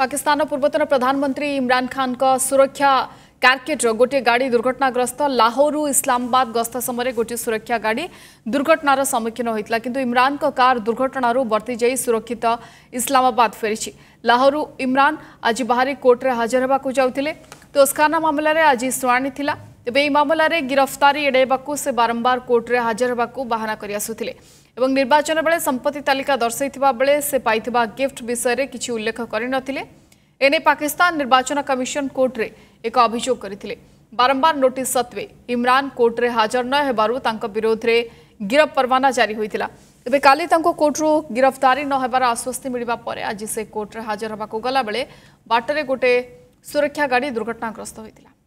ପାକିସ୍ତାନର ପୂର୍ବତନ ପ୍ରଧାନମନ୍ତ୍ରୀ ଇମ୍ରାନ୍ ଖାନଙ୍କ ସୁରକ୍ଷା କାର୍କେଟ୍ର ଗୋଟିଏ ଗାଡ଼ି ଦୁର୍ଘଟଣାଗ୍ରସ୍ତ ଲାହୋରରୁ ଇସଲାମାବାଦ ଗସ୍ତ ସମୟରେ ଗୋଟିଏ ସୁରକ୍ଷା ଗାଡ଼ି ଦୁର୍ଘଟଣାର ସମ୍ମୁଖୀନ ହୋଇଥିଲା କିନ୍ତୁ ଇମ୍ରାନ୍ଙ୍କ କାର୍ ଦୁର୍ଘଟଣାରୁ ବର୍ତ୍ତିଯାଇ ସୁରକ୍ଷିତ ଇସଲାମାବାଦ ଫେରିଛି ଲାହୋରରୁ ଇମ୍ରାନ୍ ଆଜି ବାହାରି କୋର୍ଟରେ ହାଜର ହେବାକୁ ଯାଉଥିଲେ ତୋସ୍କାନା ମାମଲାରେ ଆଜି ଶୁଣାଣି ଥିଲା तेज मामलें गिरफ्तारी एड़ाइवा से बारंबार कोर्टे हाजर होगा बाहाना करवाचन बेले संपत्ति तालिका दर्शाई बेले से पाई गिफ्ट विषय में किसी उल्लेख करें पाकिस्तान निर्वाचन कमिशन कोर्टे एक अभोग करते बारंबार नोट सत्वे इम्रान कोर्टे हाजर न होवरोध गिरफ परवाना जारी होता तेज काली कोर्टर गिरफ्तारी न होवार आश्वस्ति मिलवा पर आज से कोर्टे हाजर होगा गला बेले बाटर गोटे सुरक्षा गाड़ी दुर्घटनाग्रस्त होता